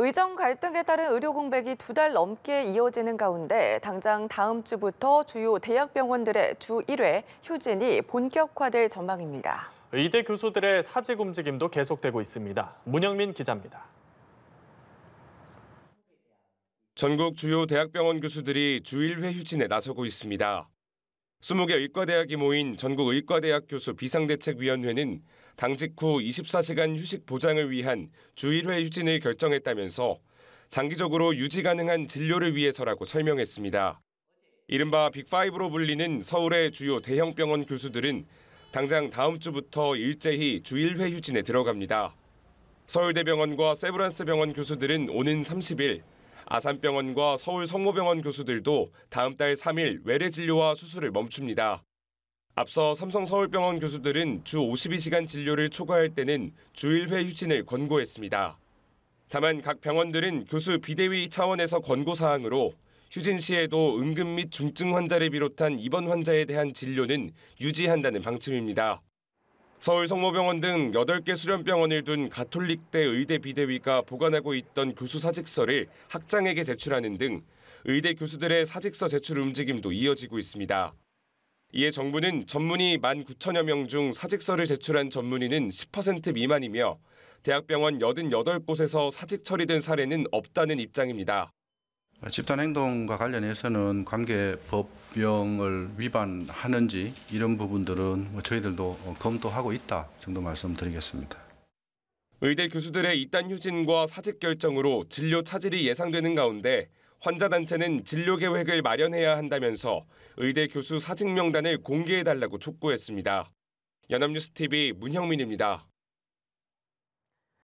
의정 갈등에 따른 의료 공백이 두 달 넘게 이어지는 가운데 당장 다음 주부터 주요 대학병원들의 주 1회 휴진이 본격화될 전망입니다. 의대 교수들의 사직 움직임도 계속되고 있습니다. 문영민 기자입니다. 전국 주요 대학병원 교수들이 주 1회 휴진에 나서고 있습니다. 20개 의과대학이 모인 전국의과대학 교수 비상대책위원회는 당직 후 24시간 휴식 보장을 위한 주일회 휴진을 결정했다면서 장기적으로 유지 가능한 진료를 위해서라고 설명했습니다. 이른바 빅5로 불리는 서울의 주요 대형 병원 교수들은 당장 다음 주부터 일제히 주일회 휴진에 들어갑니다. 서울대병원과 세브란스병원 교수들은 오는 30일, 아산병원과 서울성모병원 교수들도 다음 달 3일 외래 진료와 수술을 멈춥니다. 앞서 삼성서울병원 교수들은 주 52시간 진료를 초과할 때는 주 1회 휴진을 권고했습니다. 다만 각 병원들은 교수 비대위 차원에서 권고사항으로 휴진 시에도 응급 및 중증 환자를 비롯한 입원 환자에 대한 진료는 유지한다는 방침입니다. 서울 성모병원 등 8개 수련병원을 둔 가톨릭대 의대 비대위가 보관하고 있던 교수 사직서를 학장에게 제출하는 등 의대 교수들의 사직서 제출 움직임도 이어지고 있습니다. 이에 정부는 전문의 1 9 0 0 0여명 중 사직서를 제출한 전문의는 10% 미만이며 대학병원 88곳에서 사직 처리된 사례는 없다는 입장입니다. 집단 행동과 관련해서는 관계 법령을 위반하는지 이런 부분들은 뭐 저희들도 검토하고 있다 정도 말씀드리겠습니다. 의대 교수들의 이단 휴진과 사직 결정으로 진료 차질이 예상되는 가운데 환자 단체는 진료 계획을 마련해야 한다면서 의대 교수 사직 명단을 공개해달라고 촉구했습니다. 연합뉴스 TV 문형민입니다.